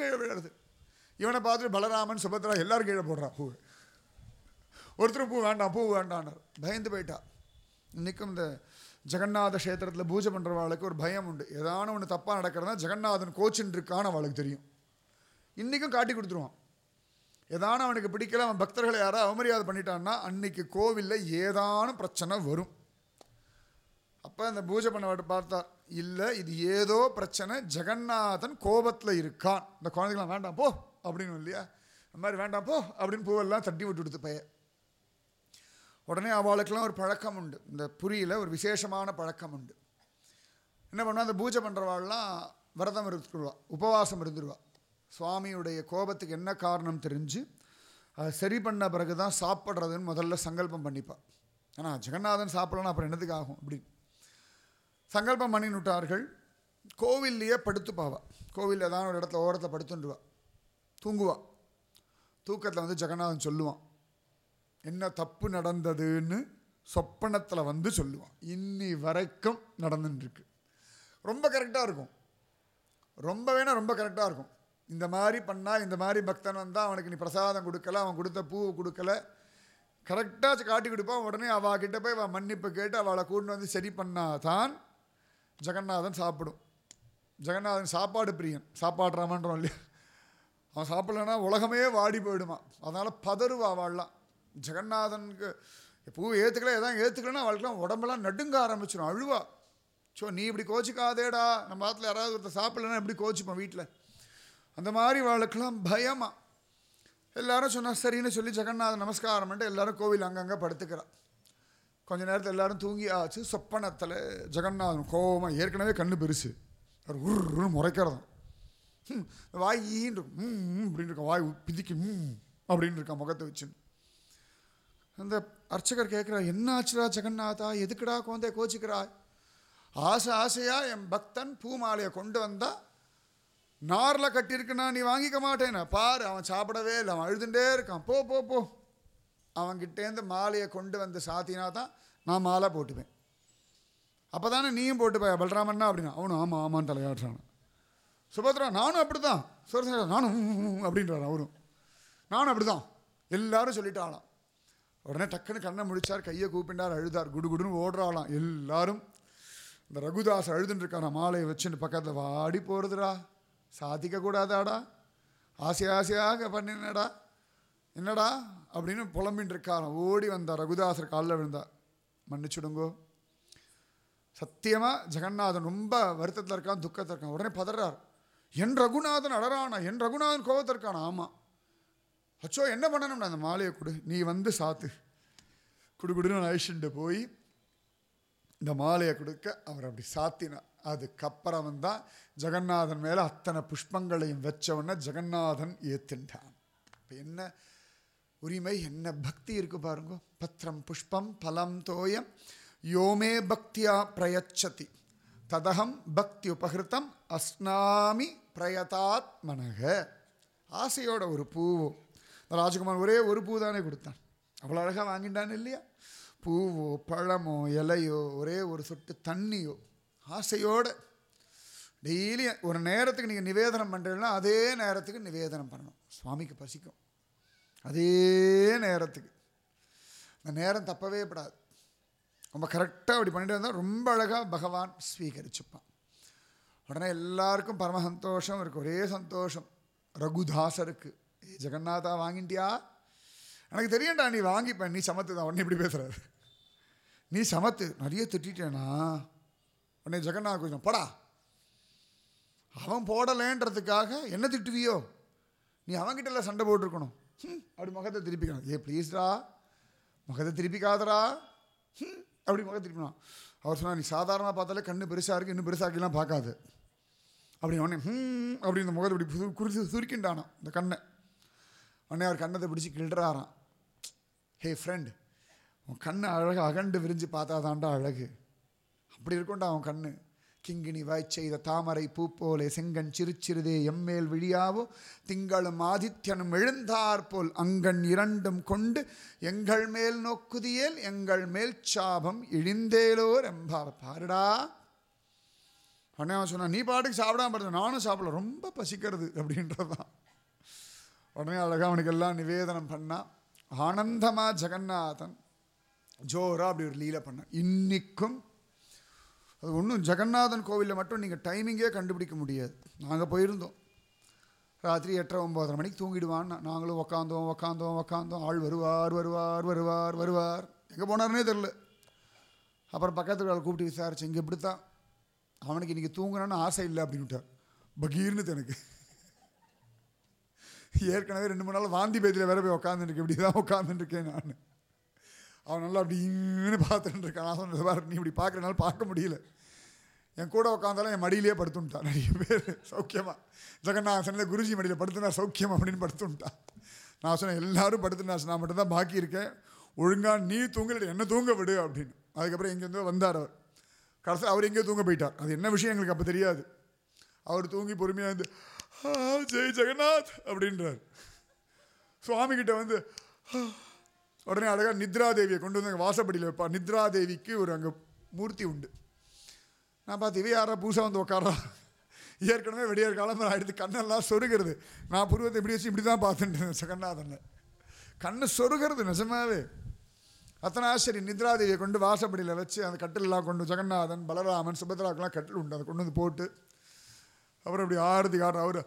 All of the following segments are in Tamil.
கீழே விழுறது இவனை பார்த்துட்டு பலராமன் சுபத்ரா எல்லாரும் கீழே போடுறான் பூ ஒருத்தர் பூ வேண்டாம் பூ வேண்டான்னார் பயந்து போயிட்டா இன்றைக்கும் இந்த ஜெகநாத கஷேத்திரத்தில் பூஜை பண்ணுறவாளுக்கு ஒரு பயம் உண்டு ஏதான ஒன்று தப்பாக நடக்கிறதா ஜெகநாதன் கோச்சின்னு இருக்கான்னு அவளுக்கு தெரியும் இன்றைக்கும் காட்டி கொடுத்துருவான் ஏதான அவனுக்கு பிடிக்கல அவன் பக்தர்களை யாராவது அவமரியாதை பண்ணிட்டான்னா அன்னைக்கு கோவிலில் ஏதானும் பிரச்சனை வரும் அப்போ அந்த பூஜை பண்ண பார்த்தார் இல்லை இது ஏதோ பிரச்சனை ஜெகநாதன் கோபத்தில் இருக்கான் இந்த குழந்தைகளாம் வேண்டாம் போ அப்படின்னு இல்லையா அந்த மாதிரி வேண்டாம் போ அப்படின்னு பூவெல்லாம் தட்டி விட்டு விடுத்து பைய உடனே அவளுக்கெல்லாம் ஒரு பழக்கம் உண்டு இந்த புரியல ஒரு விசேஷமான பழக்கம் உண்டு என்ன பண்ணுவா அந்த பூஜை பண்ணுறவாள்லாம் விரதம் இருந்துருவா உபவாசம் இருந்துருவா சுவாமியுடைய கோபத்துக்கு என்ன காரணம் தெரிஞ்சு அதை சரி பண்ண பிறகு தான் சாப்பிட்றதுன்னு முதல்ல சங்கல்பம் பண்ணிப்பாள் ஆனால் ஜெகநாதன் சாப்பிட்லன்னா அப்புறம் என்னதுக்காகும் ஆகும் அப்படின்னு சங்கல்பம் பண்ணினுட்டார்கள் கோவில்லையே படுத்துப்பாவா கோவிலில் ஏதாவது ஒரு இடத்துல ஓரத்தை படுத்துண்டுவா தூங்குவா தூக்கத்தில் வந்து ஜெகநாதன் சொல்லுவான் என்ன தப்பு நடந்ததுன்னு சொப்பனத்தில் வந்து சொல்லுவான் இன்னி வரைக்கும் நடந்துட்டுருக்கு ரொம்ப கரெக்டாக இருக்கும் ரொம்ப வேணால் ரொம்ப கரெக்டாக இருக்கும் இந்த மாதிரி பண்ணால் இந்த மாதிரி பக்தன் வந்தால் அவனுக்கு நீ பிரசாதம் கொடுக்கல அவன் கொடுத்த பூவை கொடுக்கல கரெக்டாக காட்டி கொடுப்பான் உடனே அவள் கிட்டே போய் அவள் மன்னிப்பு கேட்டு அவளை கூட்டு வந்து சரி பண்ணாதான் ஜெகநாதன் சாப்பிடும் ஜெகநாதன் சாப்பாடு பிரியன் சாப்பாடுறாமன்றோம் இல்லையா அவன் சாப்பிட்லன்னா உலகமே வாடி போயிடுமா அதனால் பதருவா வாழலாம் ஜெகநாதனுக்கு பூ ஏற்றுக்கல எதாவது ஏற்றுக்கலன்னா அவளுக்குலாம் உடம்பெல்லாம் நடுங்க ஆரம்பிச்சிடும் அழுவா ஸோ நீ இப்படி கோச்சிக்காதேடா நம்ம ஆற்றுல யாராவது ஒருத்தர் சாப்பிட்லன்னா எப்படி கோச்சிப்போம் வீட்டில் அந்த மாதிரி வாழ்க்கெல்லாம் பயமா எல்லாரும் சொன்னால் சரின்னு சொல்லி ஜெகநாதன் நமஸ்காரம் எல்லாரும் கோவில் அங்கங்கே படுத்துக்கிறான் கொஞ்ச நேரத்தில் எல்லாரும் தூங்கி ஆச்சு சொப்பனத்தில் ஜெகநாதன் கோபமாக ஏற்கனவே கண்ணு பெருசு அவர் உருன்னு முறைக்கிறதும் வாய் ஈன்னு ம் அப்படின்னு இருக்கான் வாய் பிதிக்கு ம் அப்படின்னு இருக்கான் முகத்தை வச்சுன்னு அந்த அர்ச்சகர் கேட்குறா என்ன ஆச்சுடா ஜெகநாதா எதுக்குடா குழந்தைய கோச்சிக்கிறாய் ஆசை ஆசையாக என் பக்தன் பூமாலையை கொண்டு வந்தால் நாரில் நான் நீ வாங்கிக்க மாட்டேன் பார் அவன் சாப்பிடவே இல்லை அவன் அழுதுண்டே இருக்கான் போ போ போ அவன்கிட்டேருந்து மாலையை கொண்டு வந்து சாத்தினா தான் நான் மாலை போட்டுப்பேன் அப்போ தானே நீயும் போட்டுப்பேன் பலராமன்னா அப்படின்னா அவனும் ஆமாம் ஆமான்னு தலையாடுறான் சுபத்ரா நானும் அப்படி தான் சுரசனா நானும் அப்படின்றான் அவரும் நானும் அப்படி தான் எல்லாரும் சொல்லிட்டாளாம் உடனே டக்குன்னு கண்ணை முடித்தார் கையை கூப்பிண்டார் அழுதார் குடுகுடுன்னு ஓடுறாளாம் எல்லாரும் இந்த ரகுதாஸ் அழுதுன்ட்ருக்கான மாலையை வச்சுட்டு பக்கத்தில் வாடி போகிறதுடா சாதிக்க கூடாதாடா ஆசை ஆசையாக பண்ணினடா என்னடா அப்படின்னு புலம்பின்னு இருக்காராம் ஓடி வந்தார் ரகுதாசர் காலில் விழுந்தார் மன்னிச்சுடுங்கோ சத்தியமாக ஜெகநாதன் ரொம்ப வருத்தத்தில் இருக்கான் துக்கத்தில் இருக்கான் உடனே பதறார் என் ரகுநாதன் அடரானா என் ரகுநாதன் கோபத்தில் இருக்கான் ஆமாம் அச்சோ என்ன பண்ணணும்னா அந்த மாலையை கொடு நீ வந்து சாத்து குடுகுடுன்னு அழிச்சுட்டு போய் இந்த மாலையை கொடுக்க அவர் அப்படி சாத்தினார் அதுக்கப்புறம் தான் ஜெகநாதன் மேலே அத்தனை புஷ்பங்களையும் வச்சவொடனே ஜெகநாதன் ஏத்துண்டான் இப்போ என்ன உரிமை என்ன பக்தி இருக்கு பாருங்க பத்திரம் புஷ்பம் பலம் தோயம் யோமே பக்தியா பிரயச்சதி ததகம் பக்தி உபகிருத்தம் அஸ்னாமி பிரயதாத்மனக ஆசையோட ஒரு பூவோ ராஜகுமார் ஒரே ஒரு பூ தானே கொடுத்தான் அவ்வளோ அழகாக வாங்கிட்டான் இல்லையா பூவோ பழமோ இலையோ ஒரே ஒரு சொட்டு தண்ணியோ ஆசையோடு டெய்லி ஒரு நேரத்துக்கு நீங்கள் நிவேதனம் பண்ணுறீங்கன்னா அதே நேரத்துக்கு நிவேதனம் பண்ணணும் சுவாமிக்கு பசிக்கும் அதே நேரத்துக்கு அந்த நேரம் தப்பவே படாது ரொம்ப கரெக்டாக அப்படி பண்ணிட்டு வந்தால் ரொம்ப அழகாக பகவான் ஸ்வீகரிச்சுப்பான் உடனே எல்லாருக்கும் பரம சந்தோஷம் இருக்குது ஒரே சந்தோஷம் ரகுதாசருக்கு ஏ ஜெகநாதா வாங்கிட்டியா எனக்கு தெரியண்டா நீ வாங்கிப்பேன் நீ சமத்து தான் உடனே இப்படி பேசுகிறாரு நீ சமத்து நிறைய திட்டேனா உடனே ஜெகநாத் கொஞ்சம் போடா அவன் போடலேன்றதுக்காக என்ன திட்டுவியோ நீ எல்லாம் சண்டை போட்டிருக்கணும் அப்படி முகத்தை திருப்பிக்கணும் ஏ ப்ளீஸ்ரா முகத்தை திருப்பிக்காதரா அப்படி முகத்தை திருப்பினா அவர் சொன்னார் நீ சாதாரணமாக பார்த்தாலே கண்ணு பெருசாக இருக்குது இன்னும் பெருசாக்கிலாம் பார்க்காது அப்படி உடனே ஹம் அப்படி இந்த முகத்தை இப்படி குறித்து சுருக்கின்றானோ இந்த கண்ணை உடனே அவர் கண்ணத்தை பிடிச்சி கிள்றாராம் ஹே ஃப்ரெண்ட் உன் கண்ணு அழகு அகண்டு விரிஞ்சு பார்த்தாதான்டா அழகு அப்படி இருக்கும்டா அவன் கண்ணு கிங்கினி வாய்ச்செய்த செய்த தாமரை பூப்போலே போலே செங்கன் சிறுச்சிறுதே எம்மேல் விழியாவோ திங்களும் ஆதித்யனும் எழுந்தார் போல் அங்கன் இரண்டும் கொண்டு எங்கள் மேல் நோக்குதியேல் எங்கள் மேல் சாபம் இழிந்தேலோ ரெம்பா பாருடா உடனே அவன் நீ பாட்டுக்கு சாப்பிடாம படுத்த நானும் சாப்பிடல ரொம்ப பசிக்கிறது அப்படின்றதான் உடனே அழகாக எல்லாம் நிவேதனம் பண்ணா ஆனந்தமாக ஜெகநாதன் ஜோராக அப்படி ஒரு லீலை பண்ணான் இன்னிக்கும் அது ஒன்றும் ஜெகநாதன் கோவிலில் மட்டும் நீங்கள் டைமிங்கே கண்டுபிடிக்க முடியாது நாங்கள் போயிருந்தோம் ராத்திரி எட்டரை ஒம்பதரை மணிக்கு தூங்கிடுவான்னு நாங்களும் உக்காந்தோம் உக்காந்தோம் உக்காந்தோம் ஆள் வருவார் வருவார் வருவார் வருவார் எங்கே போனார்னே தெரில அப்புறம் பக்கத்து ஆள் கூப்பிட்டு விசாரிச்சு இங்கே இப்படி தான் அவனுக்கு இன்றைக்கி தூங்கணும்னு ஆசை இல்லை அப்படின்ட்டார் பகீர்னு எனக்கு ஏற்கனவே ரெண்டு மூணு நாள் வாந்தி பேதியில் வேறு போய் உக்காந்துருக்கு இப்படி தான் உட்காந்துருக்கேன் நான் அவன் நல்லா அப்படின்னு பார்த்துட்டு இருக்கான் நான் சொன்னது பாரு நீ இப்படி பார்க்குறனால பார்க்க முடியல என் கூட உட்காந்தாலும் என் மடியிலேயே படுத்துட்டான் நிறைய பேர் சௌக்கியமாக ஜெகநாத் சொன்னது குருஜி மடியில் படுத்துனா சௌக்கியம் அப்படின்னு படுத்துட்டான் நான் சொன்னேன் எல்லாரும் படுத்துனாச்சு நான் மட்டும்தான் பாக்கி இருக்கேன் ஒழுங்காக நீ தூங்கல என்ன தூங்க விடு அப்படின்னு அதுக்கப்புறம் எங்கேருந்தோ வந்தார் அவர் கடைசியில் அவர் எங்கேயோ தூங்க போயிட்டார் அது என்ன விஷயம் எங்களுக்கு அப்போ தெரியாது அவர் தூங்கி பொறுமையாக வந்து ஜெய் ஜெகநாத் அப்படின்றார் சுவாமிகிட்ட வந்து உடனே அழகாக நித்ராதேவியை கொண்டு வந்து அங்கே வாசப்படியில் வைப்பா நித்ராதேவிக்கு ஒரு அங்கே மூர்த்தி உண்டு நான் பார்த்து இவ யாரா பூசா வந்து உட்காரா ஏற்கனவே வெடிய காலம் ஆயிடுது கண்ணெல்லாம் சொருகிறது நான் புருவத்தை இப்படி வச்சு இப்படி தான் பார்த்துட்டு கண்ணாதன்ன கண்ணு சொருகிறது நிஜமாவே ரத்னாசரி நித்ராதேவியை கொண்டு வாசப்படியில் வச்சு அந்த கட்டிலெலாம் கொண்டு ஜெகநாதன் பலராமன் சுபத்ராக்கெல்லாம் கட்டில் உண்டு அதை கொண்டு வந்து போட்டு அப்புறம் அப்படி ஆறுதி காட்டுற அவர்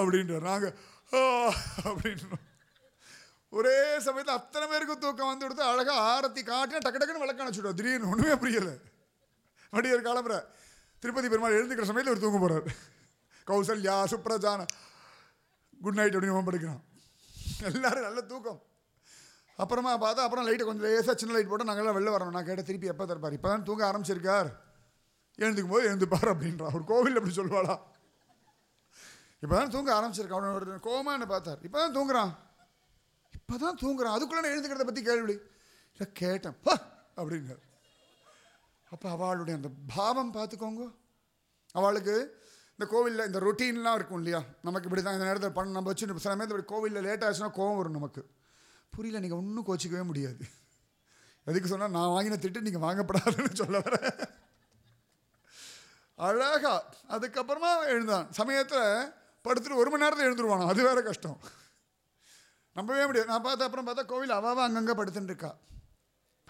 அப்படின்ற நாங்கள் அப்படின்றோம் ஒரே சமயத்தில் அத்தனை பேருக்கு தூக்கம் வந்து கொடுத்து அழகாக ஆரத்தி காட்டினா டக்கு டக்குன்னு விளக்க அணைச்சிடுவோம் திடீர்னு ஒன்றுமே புரியலை மடியர் காலம்புற திருப்பதி பெருமாள் எழுந்துக்கிற சமயத்தில் ஒரு தூங்க போகிறார் கௌசல்யா சுப்ரஜான குட் நைட் அப்படின்னு படுக்கிறான் எல்லோரும் நல்ல தூக்கம் அப்புறமா பார்த்தா அப்புறம் லைட்டை கொஞ்சம் லேசாக சின்ன லைட் போட்டு நாங்கள்லாம் வெளில வரணும் நான் கேட்டால் திருப்பி எப்போ தருப்பார் இப்போ தான் தூங்க ஆரம்பிச்சிருக்கார் எழுந்துக்கும் போது எழுந்துப்பார் அப்படின்றா ஒரு கோவில் அப்படி சொல்லுவாளா இப்போ தான் தூங்க ஆரம்பிச்சிருக்கா அவனோட கோமான்னு பார்த்தார் இப்போ தான் தூங்குறான் இப்போ தான் தூங்குறான் அதுக்குள்ளே நான் எழுந்துக்கிறத பற்றி கேள்வி இல்லை கேட்டேன் ஹா அப்போ அவளுடைய அந்த பாவம் பார்த்துக்கோங்க அவளுக்கு இந்த கோவிலில் இந்த ரொட்டீன்லாம் இருக்கும் இல்லையா நமக்கு இப்படி தான் இந்த நேரத்தில் பண்ண நம்ம வச்சு சில நேரத்தில் இப்படி கோவிலில் லேட் ஆச்சுன்னா கோவம் வரும் நமக்கு புரியல நீங்கள் ஒன்றும் கோச்சிக்கவே முடியாது எதுக்கு சொன்னால் நான் வாங்கின திட்டு நீங்கள் வாங்கப்படாதுன்னு சொல்ல வர அழகா அதுக்கப்புறமா எழுந்தான் சமயத்தில் படுத்துட்டு ஒரு மணி நேரத்தில் எழுந்துருவானோ அது வேறு கஷ்டம் நம்பவே முடியாது நான் பார்த்த அப்புறம் பார்த்தா கோவில் அவாவா அங்கங்கே இருக்கா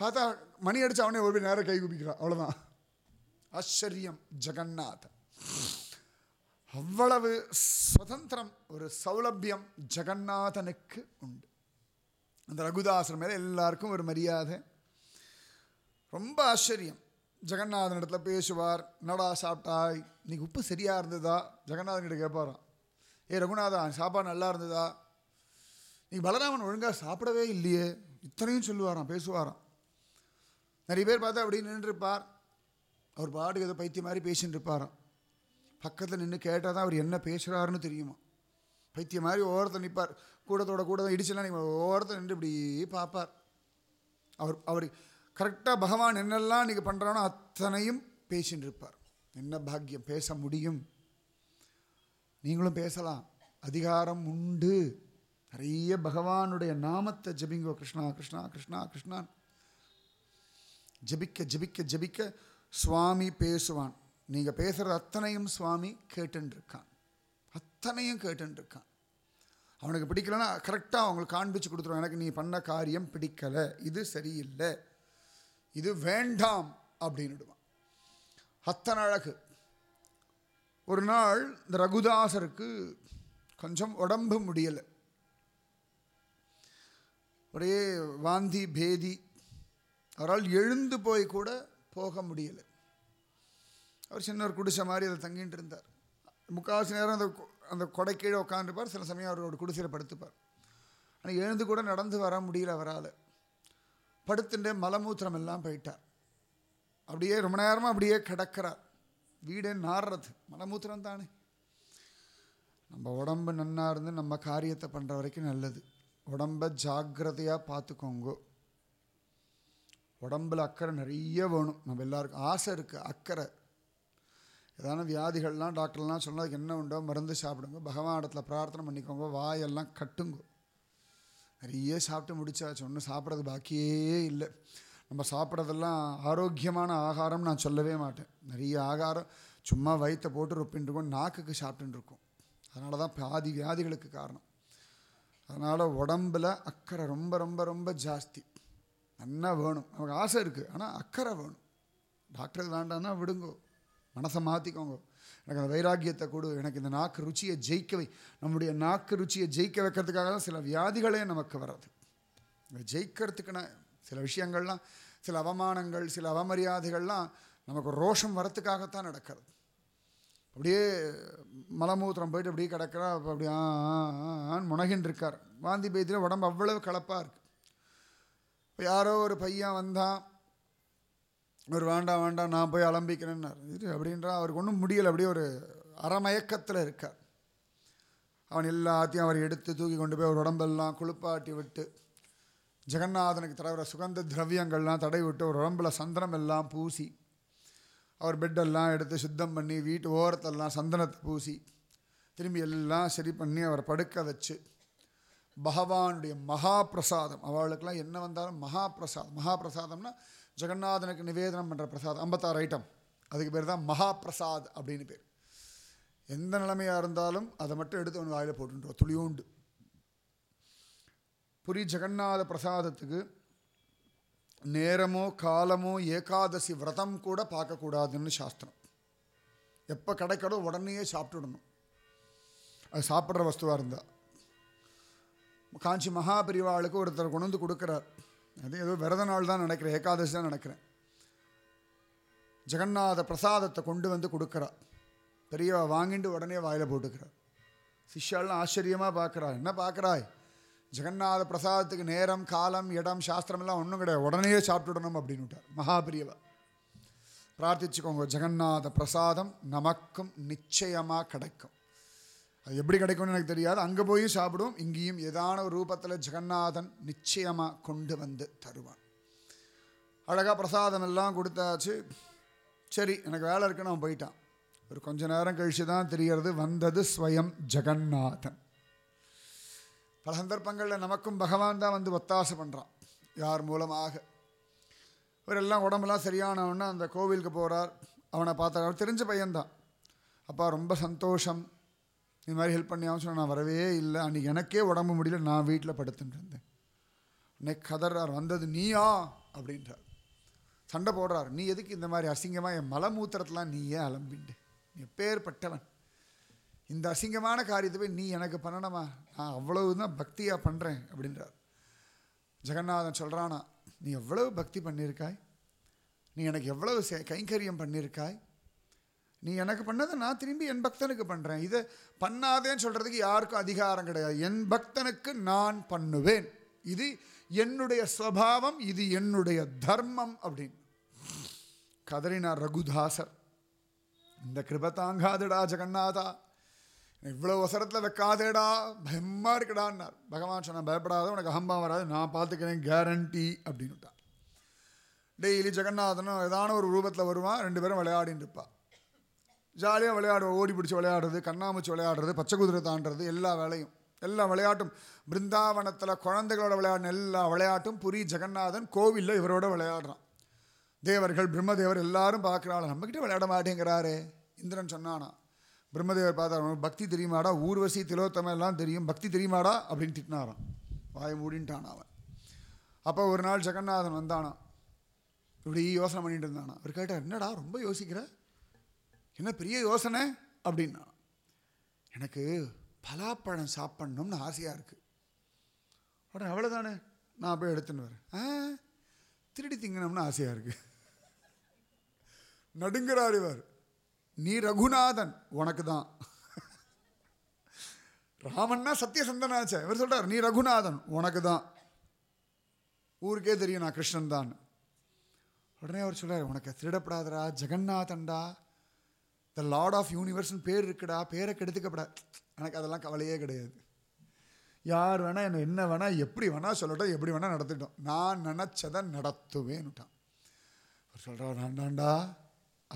பார்த்தா மணி அடிச்சு அவனே ஒரு நேரம் கை குபிக்கிறான் அவ்வளோதான் ஆச்சரியம் ஜெகநாத் அவ்வளவு சுதந்திரம் ஒரு சௌலபியம் ஜெகநாதனுக்கு உண்டு அந்த ரகுதாசன் மேலே எல்லாருக்கும் ஒரு மரியாதை ரொம்ப ஆச்சரியம் ஜெகநாதன் இடத்துல பேசுவார் நடா சாப்பிட்டாய் இன்னைக்கு உப்பு சரியாக இருந்ததா ஜெகநாதன் கிட்ட கேட்பாரான் ஏ ரகுநாதா சாப்பாடு நல்லா இருந்ததா நீ பலராமன் ஒழுங்காக சாப்பிடவே இல்லையே இத்தனையும் சொல்லுவாராம் பேசுவாராம் நிறைய பேர் பார்த்தா அப்படி நின்றுருப்பார் அவர் பாட்டுக்கு ஏதோ பைத்தியம் மாதிரி பேசின்னு இருப்பாராம் பக்கத்தில் நின்று கேட்டால் தான் அவர் என்ன பேசுகிறாருன்னு தெரியுமா பைத்தியம் மாதிரி ஓரத்தில் நிற்பார் கூடத்தோட கூட தான் இடிச்சலாம் நீங்கள் ஓரத்தில் நின்று இப்படி பார்ப்பார் அவர் அவர் கரெக்டாக பகவான் என்னெல்லாம் நீங்கள் பண்ணுறானோ அத்தனையும் பேசின்னு இருப்பார் என்ன பாக்கியம் பேச முடியும் நீங்களும் பேசலாம் அதிகாரம் உண்டு நிறைய பகவானுடைய நாமத்தை ஜபிங்கோ கிருஷ்ணா கிருஷ்ணா கிருஷ்ணா கிருஷ்ணான் ஜபிக்க ஜபிக்க ஜபிக்க சுவாமி பேசுவான் நீங்கள் பேசுகிற அத்தனையும் சுவாமி கேட்டுருக்கான் அத்தனையும் கேட்டுருக்கான் அவனுக்கு பிடிக்கலன்னா கரெக்டாக அவங்களுக்கு காண்பிச்சு கொடுத்துருவான் எனக்கு நீ பண்ண காரியம் பிடிக்கலை இது சரியில்லை இது வேண்டாம் அப்படின்னுடுவான் அத்தனை அழகு ஒரு நாள் இந்த ரகுதாசருக்கு கொஞ்சம் உடம்பு முடியலை ஒரே வாந்தி பேதி அவரால் எழுந்து போய் கூட போக முடியலை அவர் சின்ன ஒரு குடிசை மாதிரி அதில் தங்கிட்டு இருந்தார் முக்கால்வாசி நேரம் அந்த அந்த கொடை கீழே உட்காந்துருப்பார் சில சமயம் அவரோட குடிசையில் படுத்துப்பார் ஆனால் எழுந்து கூட நடந்து வர முடியல அவரால் படுத்துட்டு மலமூத்திரம் எல்லாம் போயிட்டார் அப்படியே ரொம்ப நேரமாக அப்படியே கிடக்கிறார் வீடே நாடுறது மலமூத்திரம் தானே நம்ம உடம்பு நன்னா இருந்து நம்ம காரியத்தை பண்ணுற வரைக்கும் நல்லது உடம்ப ஜாக்கிரதையாக பார்த்துக்கோங்க உடம்பில் அக்கறை நிறைய வேணும் நம்ம எல்லாருக்கும் ஆசை இருக்குது அக்கறை ஏதான வியாதிகள்லாம் டாக்டர்லாம் சொன்னால் அதுக்கு என்ன உண்டோ மருந்து சாப்பிடுங்க பகவான் இடத்துல பிரார்த்தனை பண்ணிக்கோங்க வாயெல்லாம் கட்டுங்க நிறைய சாப்பிட்டு முடிச்சாச்சு ஒன்றும் சாப்பிட்றது பாக்கியே இல்லை நம்ம சாப்பிட்றதெல்லாம் ஆரோக்கியமான ஆகாரம் நான் சொல்லவே மாட்டேன் நிறைய ஆகாரம் சும்மா வயிற்றை போட்டு ரொப்பின்னு இருக்கும் நாக்குக்கு சாப்பிட்டுருக்கும் அதனால தான் பாதி வியாதிகளுக்கு காரணம் அதனால் உடம்பில் அக்கறை ரொம்ப ரொம்ப ரொம்ப ஜாஸ்தி நல்லா வேணும் நமக்கு ஆசை இருக்குது ஆனால் அக்கறை வேணும் டாக்டருக்கு வேண்டான்னா விடுங்கோ மனசை மாற்றிக்கோங்க எனக்கு அந்த வைராக்கியத்தை கொடு எனக்கு இந்த நாக்கு ருச்சியை ஜெயிக்கவை நம்முடைய நாக்கு ருச்சியை ஜெயிக்க வைக்கிறதுக்காக தான் சில வியாதிகளே நமக்கு வர்றது ஜெயிக்கிறதுக்குன்னா சில விஷயங்கள்லாம் சில அவமானங்கள் சில அவமரியாதைகள்லாம் நமக்கு ரோஷம் வரத்துக்காகத்தான் நடக்கிறது அப்படியே மலமூத்திரம் போயிட்டு அப்படியே கிடக்கிறா அப்போ அப்படியே முனகின் இருக்கார் வாந்தி பைத்தியில் உடம்பு அவ்வளவு கலப்பாக இருக்குது இப்போ யாரோ ஒரு பையன் வந்தான் ஒரு வேண்டாம் வேண்டாம் நான் போய் அலம்பிக்கிறேன்னார் இது அப்படின்றா அவருக்கு ஒன்றும் முடியலை அப்படியே ஒரு அறமயக்கத்தில் இருக்கார் அவன் எல்லாத்தையும் அவர் எடுத்து தூக்கி கொண்டு போய் அவர் உடம்பெல்லாம் குளிப்பாட்டி விட்டு ஜெகநாதனுக்கு தலைவர சுகந்த திரவியங்கள்லாம் தடை விட்டு ஒரு உடம்பில் சந்தனம் எல்லாம் பூசி அவர் பெட்டெல்லாம் எடுத்து சுத்தம் பண்ணி வீட்டு ஓரத்தெல்லாம் சந்தனத்தை பூசி திரும்பி எல்லாம் சரி பண்ணி அவரை படுக்க வச்சு பகவானுடைய மகா பிரசாதம் அவளுக்கெல்லாம் என்ன வந்தாலும் மகா பிரசாதம் மகா பிரசாதம்னா ஜெகநாதனுக்கு நிவேதனம் பண்ணுற பிரசாதம் ஐம்பத்தாறு ஐட்டம் அதுக்கு பேர் தான் மகா பிரசாத் அப்படின்னு பேர் எந்த நிலைமையாக இருந்தாலும் அதை மட்டும் எடுத்து ஒன்று வாயில் போட்டுன்றோம் துளியோண்டு புரி ஜெகநாத பிரசாதத்துக்கு நேரமோ காலமோ ஏகாதசி விரதம் கூட பார்க்கக்கூடாதுன்னு சாஸ்திரம் எப்போ கிடைக்கடோ உடனேயே சாப்பிட்டுடணும் அது சாப்பிட்ற வஸ்துவாக இருந்தால் காஞ்சி மகாபிரிவாளுக்கு ஒருத்தர் கொண்டு வந்து கொடுக்குறார் அது ஏதோ விரத நாள் தான் நினைக்கிறேன் ஏகாதசி தான் நினைக்கிறேன் ஜெகநாத பிரசாதத்தை கொண்டு வந்து கொடுக்குறார் பெரியவா வாங்கிட்டு உடனே வாயில் போட்டுக்கிறார் சிஷ்யாலாம் ஆச்சரியமாக பார்க்குறா என்ன பார்க்குறாய் ஜெகநாத பிரசாதத்துக்கு நேரம் காலம் இடம் சாஸ்திரமெல்லாம் ஒன்றும் கிடையாது உடனே சாப்பிட்டுடணும் விட்டார் மகாபிரியவா பிரார்த்திச்சுக்கோங்க ஜெகநாத பிரசாதம் நமக்கும் நிச்சயமாக கிடைக்கும் அது எப்படி கிடைக்கும்னு எனக்கு தெரியாது அங்கே போய் சாப்பிடுவோம் இங்கேயும் ஏதான ஒரு ரூபத்தில் ஜெகநாதன் நிச்சயமாக கொண்டு வந்து தருவான் அழகாக பிரசாதம் எல்லாம் கொடுத்தாச்சு சரி எனக்கு வேலை இருக்குன்னு அவன் போயிட்டான் ஒரு கொஞ்ச நேரம் கழித்து தான் தெரிகிறது வந்தது ஸ்வயம் ஜெகநாதன் பல சந்தர்ப்பங்களில் நமக்கும் பகவான் தான் வந்து ஒத்தாசை பண்ணுறான் யார் மூலமாக இவரெல்லாம் உடம்புலாம் சரியானவொன்னே அந்த கோவிலுக்கு போகிறார் அவனை பார்த்தா அவர் தெரிஞ்ச பையன்தான் அப்பா ரொம்ப சந்தோஷம் இது மாதிரி ஹெல்ப் பண்ணியாவும் சொன்னால் நான் வரவே இல்லை அன்றைக்கி எனக்கே உடம்பு முடியல நான் வீட்டில் படுத்துட்டு இருந்தேன் உடனே கதறார் வந்தது நீயா அப்படின்றார் சண்டை போடுறார் நீ எதுக்கு இந்த மாதிரி அசிங்கமாக என் மலமூத்திரத்தெலாம் நீ ஏன் அலம்பிண்டு எப்பேற்பட்டவன் இந்த அசிங்கமான காரியத்தை போய் நீ எனக்கு பண்ணணுமா நான் அவ்வளவு தான் பக்தியாக பண்ணுறேன் அப்படின்றார் ஜெகநாதன் சொல்கிறானா நீ எவ்வளவு பக்தி பண்ணியிருக்காய் நீ எனக்கு எவ்வளவு சே கைங்கரியம் பண்ணியிருக்காய் நீ எனக்கு பண்ணதை நான் திரும்பி என் பக்தனுக்கு பண்ணுறேன் இதை பண்ணாதேன்னு சொல்கிறதுக்கு யாருக்கும் அதிகாரம் கிடையாது என் பக்தனுக்கு நான் பண்ணுவேன் இது என்னுடைய ஸ்வபாவம் இது என்னுடைய தர்மம் அப்படின்னு கதறினார் ரகுதாசர் இந்த கிருபத்தாங்காதுடா ஜெகநாதா இவ்வளோ அவசரத்தில் வைக்காதேடா பயமாக இருக்குடான்னார் பகவான் சொன்ன பயப்படாத உனக்கு அகம்பா வராது நான் பார்த்துக்கிறேன் கேரண்டி அப்படின்னுட்டா டெய்லி ஜெகநாதனும் ஏதான ஒரு ரூபத்தில் வருவான் ரெண்டு பேரும் விளையாடின்னு இருப்பாள் ஜாலியாக விளையாடுவோம் ஓடி பிடிச்சி விளையாடுறது கண்ணாமூச்சி விளையாடுறது பச்சை குதிரை தாண்டுறது எல்லா வேலையும் எல்லா விளையாட்டும் பிருந்தாவனத்தில் குழந்தைகளோட விளையாடின எல்லா விளையாட்டும் புரி ஜெகநாதன் கோவிலில் இவரோட விளையாடுறான் தேவர்கள் பிரம்மதேவர் எல்லாரும் பார்க்குறாங்க நம்மக்கிட்ட விளையாட மாட்டேங்கிறாரே இந்திரன் சொன்னானா பிரம்மதேவர் பார்த்தாரு பக்தி தெரியுமாடா ஊர்வசி திலோத்தமெல்லாம் தெரியும் பக்தி தெரியுமாடா அப்படின்னு திட்டினாரான் வாய மூடின்ட்டான் அவன் அப்போ ஒரு நாள் ஜெகநாதன் வந்தானான் இப்படி யோசனை பண்ணிட்டு இருந்தானா அவர் கேட்டார் என்னடா ரொம்ப யோசிக்கிற என்ன பெரிய யோசனை அப்படின்னா எனக்கு பலாப்பழம் சாப்பிட்ணும்னு ஆசையாக இருக்குது உடனே அவ்வளோதானே நான் போய் எடுத்துன்னு வரேன் ஆ திருடி திங்கணும்னு ஆசையாக இருக்குது நடுங்கிறார் இவர் நீ ரகுநாதன் உனக்கு தான் ராமன்னா சத்தியசந்தனாச்ச இவர் சொல்கிறார் நீ ரகுநாதன் உனக்கு தான் ஊருக்கே தெரியும் நான் கிருஷ்ணன் தான் உடனே அவர் சொல்கிறார் உனக்கு திருடப்படாதடா ஜெகநாதன்டா த லார்ட் ஆஃப் யூனிவர்ஸ்னு பேர் இருக்குடா பேரை கெடுத்துக்கப்படா எனக்கு அதெல்லாம் கவலையே கிடையாது யார் வேணால் என்ன என்ன வேணால் எப்படி வேணால் சொல்லட்டும் எப்படி வேணால் நடத்திட்டோம் நான் நினச்சதை நடத்துவேன்னுட்டான் அவர் சொல்கிறார் நான்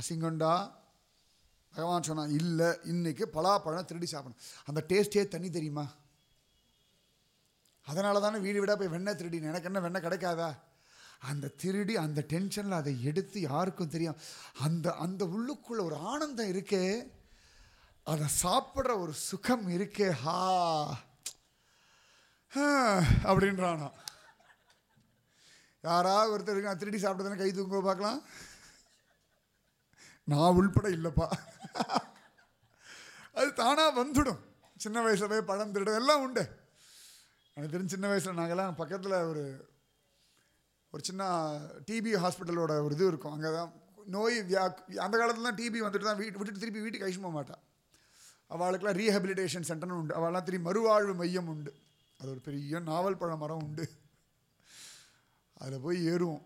அசிங்கம்டா பகவான் சொன்னான் இல்லை இன்றைக்கி பலாப்பழம் திருடி சாப்பிடணும் அந்த டேஸ்ட்டே தண்ணி தெரியுமா அதனால தானே வீடு வீடாக போய் வெண்ணெய் திருடி எனக்கு என்ன வெண்ணெய் கிடைக்காதா அந்த திருடி அந்த டென்ஷனில் அதை எடுத்து யாருக்கும் தெரியும் அந்த அந்த உள்ளுக்குள்ளே ஒரு ஆனந்தம் இருக்கே அதை சாப்பிட்ற ஒரு சுகம் இருக்கே ஹா அப்படின்றானா யாராவது ஒருத்தர் திருடி சாப்பிட்டதுன்னு கை தூங்க பார்க்கலாம் நான் உள்பட இல்லைப்பா அது தானாக வந்துடும் சின்ன வயசில் போய் படம் திருடும் எல்லாம் உண்டு எனக்கு தெரிஞ்சு சின்ன வயசில் நாங்கள்லாம் பக்கத்தில் ஒரு ஒரு சின்ன டிபி ஹாஸ்பிட்டலோட ஒரு இது இருக்கும் அங்கே தான் நோய் வியா அந்த காலத்துலலாம் டிபி வந்துட்டு தான் வீட்டு விட்டுட்டு திருப்பி வீட்டுக்கு அழிச்சு போக மாட்டான் அவளுக்கெல்லாம் ரீஹபிலிட்டேஷன் சென்டர்னு உண்டு அவள்லாம் திரும்பி மறுவாழ்வு மையம் உண்டு அது ஒரு பெரிய நாவல் பழ மரம் உண்டு அதில் போய் ஏறுவோம்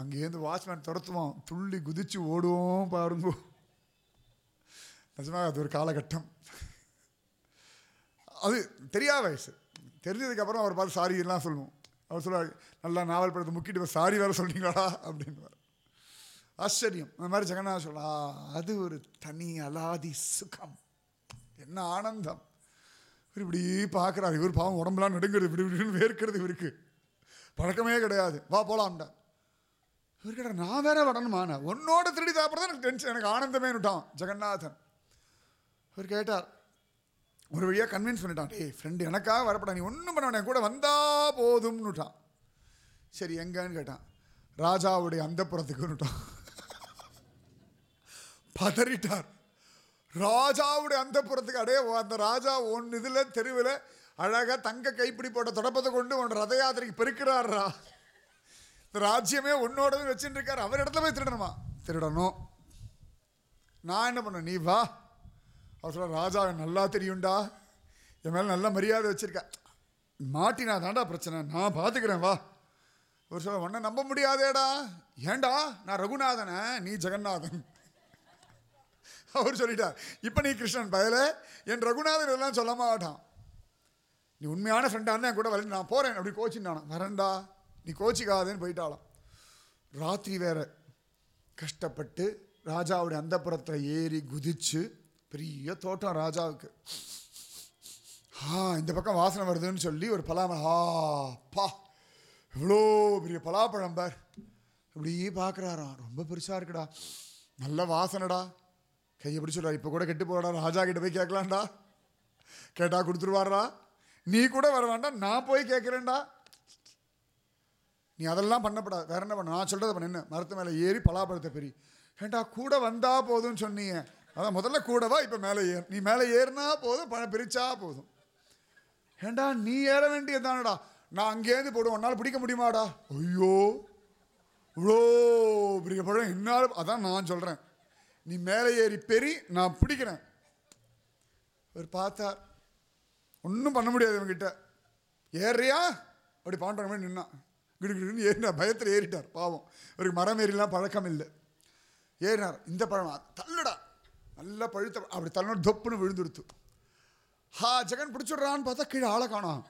அங்கேருந்து வாட்ச்மேன் துரத்துவோம் துள்ளி குதித்து ஓடுவோம் பாருங்க நிஜமாக அது ஒரு காலகட்டம் அது தெரியாத வயசு தெரிஞ்சதுக்கப்புறம் அவர் பார்த்து சாரி எல்லாம் சொல்லுவோம் அவர் சொல்லுவார் நல்லா நாவல் படத்தை முக்கிட்டு இப்போ சாரி வேறு சொல்கிறீங்களா அப்படின்வார் ஆச்சரியம் அந்த மாதிரி ஜெகநாத சொல்லா அது ஒரு தனி அலாதி சுகம் என்ன ஆனந்தம் இவர் இப்படி பார்க்குறாரு இவர் பாவம் உடம்புலாம் நடுங்கிறது இப்படி இப்படின்னு வேர்க்கிறது இவருக்கு பழக்கமே கிடையாது வா போகலாம்டா இவர்கிட்ட நான் வேற வரணுமா உன்னோட திருடி சாப்பிட்றது எனக்கு டென்ஷன் எனக்கு ஆனந்தமே விட்டான் ஜெகநாதன் அவர் கேட்டார் ஒரு வழியாக கன்வின்ஸ் பண்ணிட்டான் டே ஃப்ரெண்டு எனக்காக வரப்படா நீ ஒன்றும் பண்ண கூட வந்தால் போதும்னுட்டான் சரி எங்கன்னு கேட்டான் ராஜாவுடைய அந்த புறத்துக்குன்னுட்டான் பதறிட்டார் ராஜாவுடைய அந்த புறத்துக்கு அடையே அந்த ராஜா ஒன்று இதில் தெருவில் அழகாக தங்க கைப்பிடி போட்ட தொடப்பத்தை கொண்டு உன் ரத யாத்திரைக்கு பெருக்கிறாரா ராஜ்யமே உன்னோட வச்சுட்டு இருக்காரு அவர் இடத்துல போய் திருடணுமா திருடணும் நான் என்ன பண்ண நீ வா அவர் சொல்ல ராஜா நல்லா தெரியும்டா என் மேலே நல்ல மரியாதை வச்சிருக்க மாட்டினா தாண்டா பிரச்சனை நான் பார்த்துக்கிறேன் வா ஒரு சொல்ல உன்னை நம்ப முடியாதேடா ஏண்டா நான் ரகுநாதனை நீ ஜெகநாதன் அவர் சொல்லிட்டார் இப்போ நீ கிருஷ்ணன் பதில என் ரகுநாதன் எல்லாம் சொல்ல மாட்டான் நீ உண்மையான ஃப்ரெண்டாக இருந்தால் என் கூட வரேன் நான் போகிறேன் அப்படி கோச்சின்னு நானும் வரேன்டா நீ கோச்சிக்காதேன்னு போயிட்டாலாம் ராத்திரி வேற கஷ்டப்பட்டு ராஜாவுடைய அந்த புறத்தில் ஏறி குதிச்சு பெரிய தோட்டம் ராஜாவுக்கு ஆ இந்த பக்கம் வாசனை வருதுன்னு சொல்லி ஒரு பலாமரம் ஆ பா எவ்வளோ பெரிய பலாப்பழம் பார் அப்படியே பார்க்குறாராம் ரொம்ப பெருசாக இருக்குடா நல்ல வாசனைடா கையை எப்படி சொல்கிறார் இப்போ கூட கெட்டு போகிறா ராஜா கிட்ட போய் கேட்கலான்டா கேட்டால் கொடுத்துருவாரா நீ கூட வர வேண்டாம் நான் போய் கேட்குறேன்டா நீ அதெல்லாம் பண்ணப்படாது வேற என்ன பண்ண நான் சொல்கிறத பண்ண என்ன மரத்து மேலே ஏறி பலாப்பழத்தை பெரிய ஏண்டா கூட வந்தால் போதும்னு சொன்னீங்க அதான் முதல்ல கூடவா இப்போ மேலே ஏறும் நீ மேலே ஏறினா போதும் பணம் பிரிச்சா போதும் ஏண்டா நீ ஏற வேண்டியது தானடா நான் அங்கேருந்து போடும் உன்னால் பிடிக்க முடியுமாடா ஐயோ இவ்வளோ பிடிக்க இன்னாலும் அதான் நான் சொல்கிறேன் நீ மேலே ஏறி பெரி நான் பிடிக்கிறேன் அவர் பார்த்தார் ஒன்றும் பண்ண முடியாது இவங்கிட்ட ஏறியா அப்படி பாண்டவங்க நின்னான் கிடுகிடுன்னு ஏறினார் பயத்தில் ஏறிட்டார் பாவம் இவருக்கு மரம் ஏறிலாம் பழக்கம் இல்லை ஏறினார் இந்த பழம் தள்ளுடா நல்லா பழுத்த அப்படி தள்ளோட தொப்புன்னு விழுந்துடுத்து ஹா ஜெகன் பிடிச்சிடுறான்னு பார்த்தா கீழே ஆளை காணும்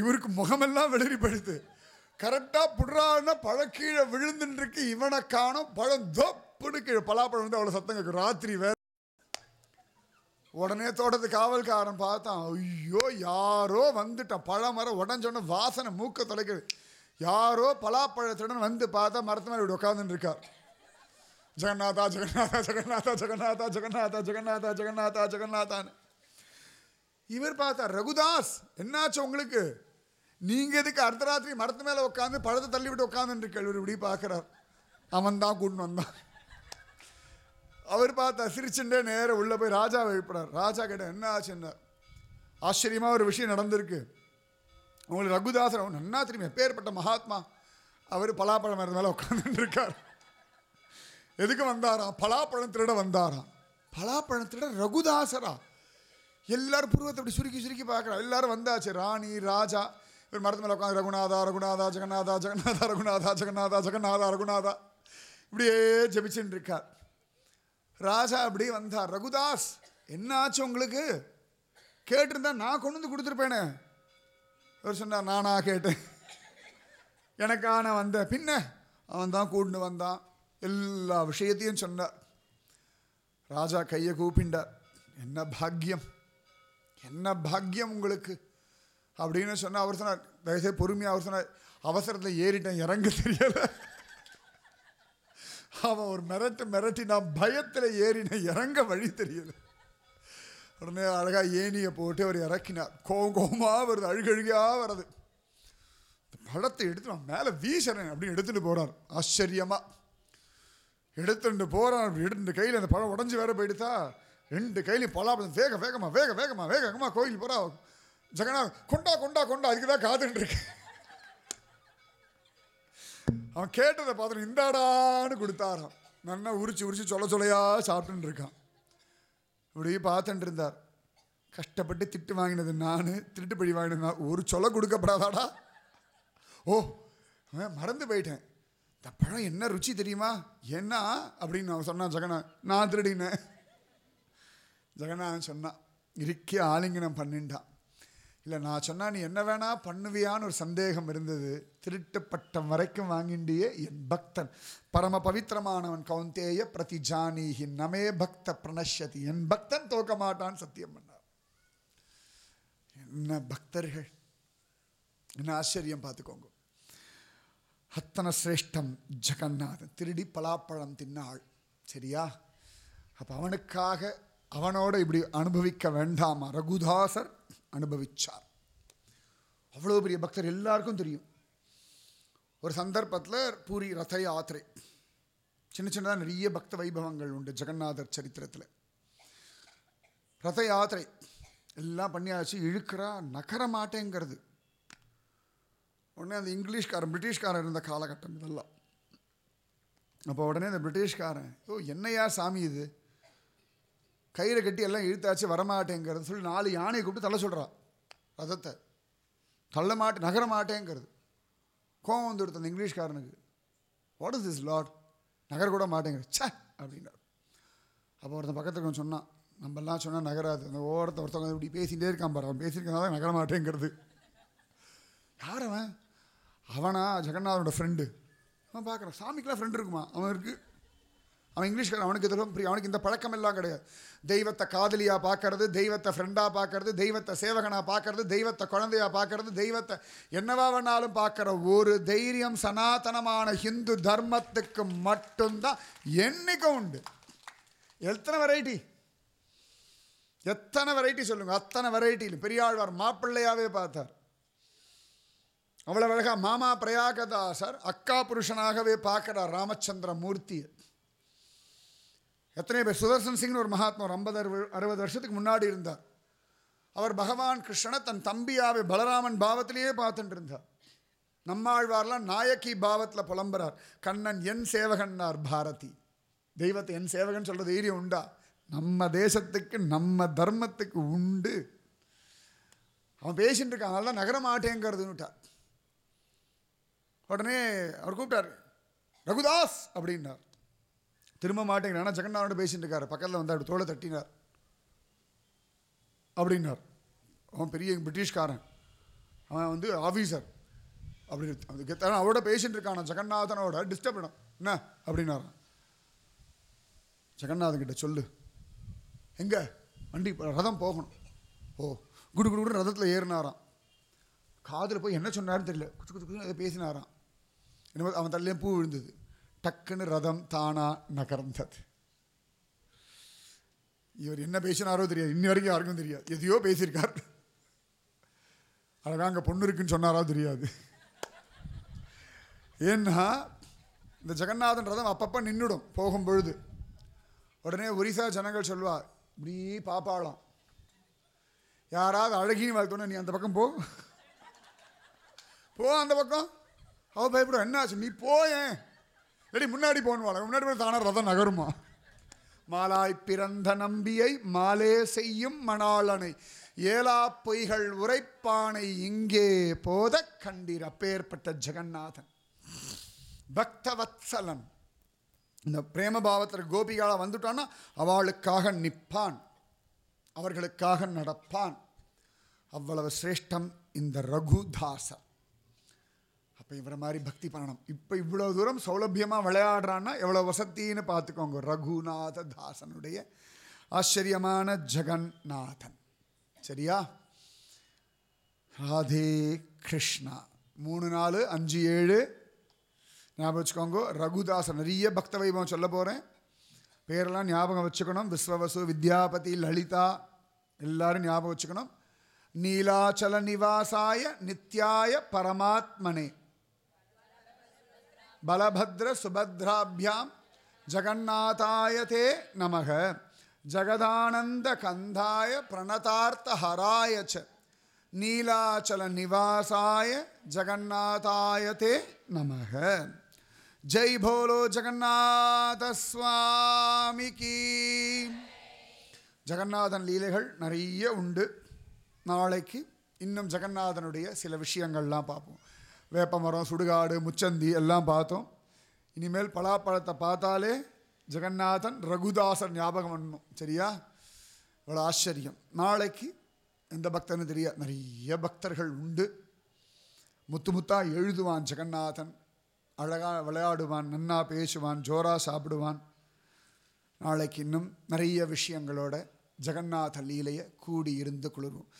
இவருக்கு முகமெல்லாம் வெளிரி பழுது கரெக்டாக புடுறான்னா பழக்கீழே விழுந்துன்னு இருக்கு இவனை காணும் பழம் தொப்புன்னு கீழே பலாப்பழம் வந்து அவ்வளோ சத்தம் கேட்கும் ராத்திரி வேறு உடனே தோட்டத்து காவல்காரன் பார்த்தான் ஐயோ யாரோ வந்துட்டான் பழமரம் உடஞ்சோடனே வாசனை மூக்க தொலைக்குது யாரோ பலாப்பழத்துடன் வந்து பார்த்தா மரத்து மேலே இப்படி உட்காந்துட்டு ஜெகநாதா ஜெகநாதா ஜெகநாதா ஜெகநாதா ஜெகநாதா ஜெகநாதா ஜெகநாதா ஜெகநாதான்னு இவர் பார்த்தா ரகுதாஸ் என்னாச்சு உங்களுக்கு நீங்கள் எதுக்கு அர்த்தராத்திரி மரத்து மேலே உட்காந்து பழத்தை தள்ளிவிட்டு உட்காந்துருக்க இவர் இப்படி பார்க்குறார் அவன் தான் கூட்டின்னு வந்தான் அவர் பார்த்தா சிரிச்சுட்டே நேராக உள்ளே போய் ராஜாவை எழுப்பினார் ராஜா கிட்ட என்ன ஆச்சுன்னா ஆச்சரியமாக ஒரு விஷயம் நடந்திருக்கு உங்களுக்கு ரகுதாசன் அவன் நன்னா திரும்பி பேர்பட்ட மகாத்மா அவர் பலாப்பழம் இருந்த மேலே உட்காந்துருக்கார் எதுக்கு வந்தாராம் பலாப்பழம் திருட வந்தாராம் பலாப்பழம் திருட ரகுதாசரா எல்லாரும் புருவத்தை அப்படி சுருக்கி சுருக்கி பார்க்குறா எல்லாரும் வந்தாச்சு ராணி ராஜா இவர் மரத்து மேலே உட்காந்து ரகுநாதா ரகுநாதா ஜெகநாதா ஜெகநாதா ரகுநாதா ஜெகநாதா ஜெகநாதா ரகுநாதா இப்படியே ஜபிச்சுட்டு இருக்கார் ராஜா அப்படி வந்தார் ரகுதாஸ் என்ன ஆச்சு உங்களுக்கு கேட்டிருந்தா நான் கொண்டு வந்து கொடுத்துருப்பேனே அவர் சொன்னார் நானா கேட்டேன் எனக்கான வந்த பின்ன அவன் தான் கூண்டு வந்தான் எல்லா விஷயத்தையும் சொன்னார் ராஜா கையை கூப்பிண்டார் என்ன பாக்கியம் என்ன பாக்கியம் உங்களுக்கு அப்படின்னு சொன்னால் அவர் சொன்னார் தயவுசெய்து பொறுமையாக அவர் சொன்னார் அவசரத்தில் ஏறிட்டேன் இறங்க தெரியலை அவன் ஒரு மிரட்டு மிரட்டி நான் பயத்தில் ஏறின இறங்க வழி தெரியல உடனே அழகாக ஏனியை போட்டு அவர் இறக்கினார் கோவம் கோவமாக வருது அழுகழுகையாக வருது பழத்தை எடுத்து நான் மேலே வீசுறேன் அப்படின்னு எடுத்துகிட்டு போகிறார் ஆச்சரியமாக எடுத்துட்டு போகிறான் அப்படி எடுத்துட்டு கையில் அந்த பழம் உடஞ்சி வேற போயிடுதா ரெண்டு கையிலையும் பலாபழம் வேக வேகமாக வேக வேகமாக வேக வேகமாக கோயிலுக்கு போகிறா ஜெகநாத் கொண்டா கொண்டா கொண்டா அதுக்கு தான் காத்துட்டு அவன் கேட்டதை பார்த்துட்டு இந்தாடான்னு கொடுத்தாராம் நல்லா உரிச்சு உரிச்சு சொல்ல சொல்லையா சாப்பிட்டுன்னு இருக்கான் இப்படி பார்த்துட்டு இருந்தார் கஷ்டப்பட்டு திட்டு வாங்கினது நான் திருட்டு பழி வாங்கினது நான் ஒரு சொல்ல கொடுக்கப்படாதாடா ஓ மறந்து போயிட்டேன் இந்த பழம் என்ன ருச்சி தெரியுமா என்ன அப்படின்னு அவன் சொன்னான் ஜெகனா நான் திருடினேன் ஜெகநாதன் சொன்னான் இருக்கே ஆலிங்கனம் பண்ணிண்டான் இல்லை நான் சொன்னால் நீ என்ன வேணால் பண்ணுவியான்னு ஒரு சந்தேகம் இருந்தது திருட்டு பட்டம் வரைக்கும் வாங்கிண்டிய என் பக்தன் பரம பவித்திரமானவன் கவுந்தேய பிரதி ஜானீகி நமே பக்த பிரணஷதி என் பக்தன் தோக்க மாட்டான் சத்தியம் பண்ணார் என்ன பக்தர்கள் என்ன ஆச்சரியம் பார்த்துக்கோங்க அத்தனை சிரேஷ்டம் ஜெகநாதன் திருடி பலாப்பழம் தின்னாள் சரியா அப்போ அவனுக்காக அவனோட இப்படி அனுபவிக்க வேண்டாமா ரகுதாசர் அனுபவிச்சார் அவ்வளோ பெரிய பக்தர் எல்லாருக்கும் தெரியும் ஒரு சந்தர்ப்பத்தில் பூரி ரத யாத்திரை சின்ன சின்னதாக நிறைய பக்த வைபவங்கள் உண்டு ஜெகநாதர் சரித்திரத்தில் ரத யாத்திரை எல்லாம் பண்ணியாச்சு இழுக்கிறா நகர மாட்டேங்கிறது உடனே அந்த இங்கிலீஷ்காரன் பிரிட்டிஷ்காரன் இருந்த காலகட்டம் இதெல்லாம் அப்போ உடனே அந்த பிரிட்டிஷ்காரன் ஓ என்னையா சாமி இது கையில் கட்டி எல்லாம் இழுத்தாச்சு வரமாட்டேங்கிறது சொல்லி நாலு யானையை கூப்பிட்டு தள்ள சொல்கிறா ரதத்தை தள்ள மாட்டே நகர மாட்டேங்கிறது கோவம் வந்துடுத்து அந்த இங்கிலீஷ்காரனுக்கு வாட் இஸ் திஸ் லாட் நகர் கூட மாட்டேங்கிற சே அப்படின்னார் அப்போ ஒருத்தன் பக்கத்துக்கு சொன்னான் நம்மலாம் சொன்னால் நகராது அந்த ஓரத்தை ஒருத்தவங்க இப்படி பேசிகிட்டே இருக்கான் பாரு அவன் பேசியிருக்கனால நகர மாட்டேங்கிறது யார் அவன் அவனா ஜெகநாதனோட ஃப்ரெண்டு அவன் பார்க்குறான் சாமிக்கெலாம் ஃப்ரெண்டு இருக்குமா அவன் இருக்குது அவன் இங்கிலீஷ் அவனுக்கு இதெல்லாம் புரியும் அவனுக்கு இந்த பழக்கம் எல்லாம் கிடையாது தெய்வத்தை காதலியாக பார்க்கறது தெய்வத்தை ஃப்ரெண்டாக பார்க்கறது தெய்வத்தை சேவகனாக பார்க்கறது தெய்வத்தை குழந்தையாக பார்க்கறது தெய்வத்தை என்னவா வேணாலும் பார்க்குற ஒரு தைரியம் சனாதனமான ஹிந்து தர்மத்துக்கு மட்டும்தான் என்றைக்கும் உண்டு எத்தனை வெரைட்டி எத்தனை வெரைட்டி சொல்லுங்கள் அத்தனை வெரைட்டியில் பெரியாழ்வார் மாப்பிள்ளையாகவே பார்த்தார் அவ்வளோ அழகாக மாமா பிரயாகதாசர் அக்கா புருஷனாகவே பார்க்குறார் ராமச்சந்திர மூர்த்தியை எத்தனை பேர் சுதர்சன் சிங்னு ஒரு மகாத்மா ஒரு ஐம்பது அறுபது அறுபது வருஷத்துக்கு முன்னாடி இருந்தார் அவர் பகவான் கிருஷ்ணனை தன் தம்பியாவை பலராமன் பாவத்திலேயே பார்த்துட்டு இருந்தார் நம்மாழ்வார்லாம் நாயக்கி பாவத்தில் புலம்புறார் கண்ணன் என் சேவகன்னார் பாரதி தெய்வத்தை என் சேவகன் சொல்கிற தைரியம் உண்டா நம்ம தேசத்துக்கு நம்ம தர்மத்துக்கு உண்டு அவன் பேசிட்டு இருக்கான் அதெல்லாம் நகர மாட்டேங்கிறதுன்னுட்டார் உடனே அவர் கூப்பிட்டார் ரகுதாஸ் அப்படின்னார் திரும்ப மாட்டேங்கிறான் ஆனால் ஜெகநாதனோட பேசிட்டு இருக்காரு பக்கத்தில் வந்து அப்படி தோலை தட்டினார் அப்படின்னார் அவன் பெரிய பிரிட்டிஷ்காரன் அவன் வந்து ஆஃபீஸர் அப்படின்னு அவரோட பேசிட்டு இருக்கான் ஜெகநாதனோட டிஸ்டர்ப் இடம் என்ன அப்படின்னாரான் ஜெகநாதன் கிட்ட சொல்லு எங்கே வண்டி ரதம் போகணும் ஓ குடு குடு குடு ரதத்தில் ஏறினாராம் காதில் போய் என்ன சொன்னாருன்னு தெரியல குச்சு குச்சு குச்சு அதை பேசினாராம் என்ன அவன் தள்ளியே பூ விழுந்தது டக்குன்னு ரதம் தானா நகர்ந்தது இவர் என்ன பேசினாரோ தெரியாது இன்னி வரைக்கும் யாருக்கும் தெரியாது எதையோ பேசியிருக்கார் அழகாக அங்கே பொண்ணு இருக்குன்னு சொன்னாரோ தெரியாது ஏன்னா இந்த ஜெகநாதன் ரதம் அப்பப்போ நின்றுடும் போகும் பொழுது உடனே ஒரிசா ஜனங்கள் சொல்வார் இப்படி பாப்பாளாம் யாராவது அழகின்னு வாழ்த்தோட நீ அந்த பக்கம் போ போ அந்த பக்கம் அவள் பயப்படும் என்ன ஆச்சு நீ போயேன் முன்னாடி போனவாள் முன்னாடி போய் தானே ரதம் நகருமா மாலாய் பிறந்த நம்பியை மாலே செய்யும் மணாளனை ஏலா பொய்கள் உரைப்பானை இங்கே போத கண்டீர் அப்பேற்பட்ட ஜெகநாதன் பக்தவத்சலன் இந்த பிரேமபாவத்தில் கோபிகாலாக வந்துட்டான்னா அவளுக்காக நிற்பான் அவர்களுக்காக நடப்பான் அவ்வளவு சிரேஷ்டம் இந்த ரகுதாசர் அப்போ இவர மாதிரி பக்தி பண்ணணும் இப்போ இவ்வளோ தூரம் சௌலபியமாக விளையாடுறான்னா எவ்வளோ வசத்தின்னு பார்த்துக்கோங்க ரகுநாத தாசனுடைய ஆச்சரியமான ஜெகநாதன் சரியா ராதே கிருஷ்ணா மூணு நாலு அஞ்சு ஏழு ஞாபகம் வச்சுக்கோங்கோ ரகுதாசன் நிறைய பக்த வைபவம் சொல்ல போகிறேன் பேரெல்லாம் ஞாபகம் வச்சுக்கணும் விஸ்வவசு வித்யாபதி லலிதா எல்லாரும் ஞாபகம் வச்சுக்கணும் நீலாச்சல நிவாசாய நித்யாய பரமாத்மனே பலபத்ர சுபத்ராபியாம் ஜகநாதாயதே நமக ஜகதானந்த கந்தாய பிரணதார்த்த ச நீலாச்சல நிவாசாய ஜகநாதாயதே நமக ஜெய் போலோ ஜெகநாத சுவாமிக்கு ஜெகநாதன் லீலைகள் நிறைய உண்டு நாளைக்கு இன்னும் ஜெகநாதனுடைய சில விஷயங்கள்லாம் பார்ப்போம் வேப்பமரம் சுடுகாடு முச்சந்தி எல்லாம் பார்த்தோம் இனிமேல் பலாப்பழத்தை பார்த்தாலே ஜெகநாதன் ரகுதாசன் ஞாபகம் பண்ணணும் சரியா இவ்வளோ ஆச்சரியம் நாளைக்கு எந்த பக்தன்னு தெரியாது நிறைய பக்தர்கள் உண்டு முத்து முத்தாக எழுதுவான் ஜெகநாதன் அழகாக விளையாடுவான் நன்னா பேசுவான் ஜோராக சாப்பிடுவான் நாளைக்கு இன்னும் நிறைய விஷயங்களோட ஜெகநாத லீலையை கூடி இருந்து குளிர்வோம்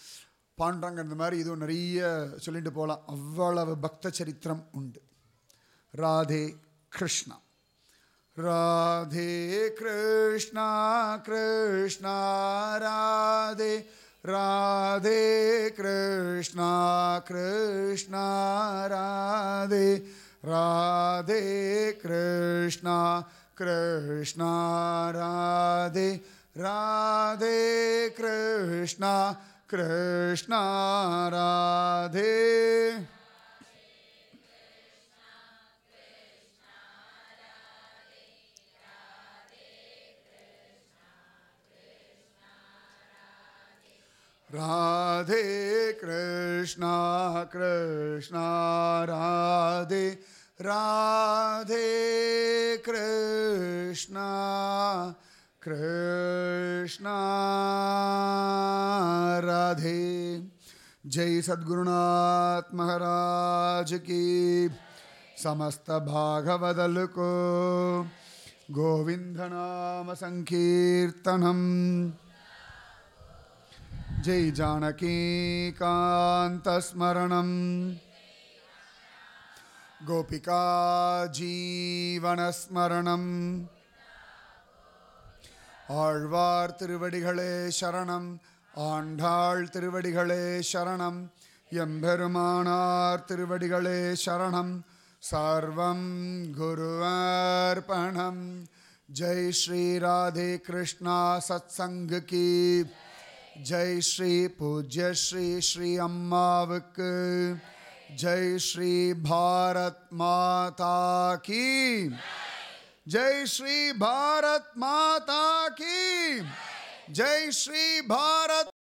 பாண்டாங்க இந்த மாதிரி இதுவும் நிறைய சொல்லிட்டு போகலாம் அவ்வளவு பக்த சரித்திரம் உண்டு ராதே கிருஷ்ணா ராதே கிருஷ்ணா கிருஷ்ணா ராதே ராதே கிருஷ்ணா கிருஷ்ணா ராதே ராதே கிருஷ்ணா கிருஷ்ணா ராதே ராதே கிருஷ்ணா कृष्ण राधे राधे कृष्ण कृष्ण राधे राधे कृष्ण कृष्णा राधे जय सद्गुरुनाथ महाराज की समस्त भागवदल को गोविंद नाम संकीर्तनम जय जानकी कांतस्मरणम गोपिका जीवनस्मरणम् ஆழ்வார் திருவடிகளே சரணம் ஆண்டாள் திருவடிகளே சரணம் எம்பெருமானார் திருவடிகளே சரணம் சர்வம் குருவார்ப்பணம் जय श्री राधे कृष्णा सत्संग की जय श्री पूज्य श्री श्री अम्मावक जय श्री भारत माता की जय श्री भारत माता की जय श्री भारत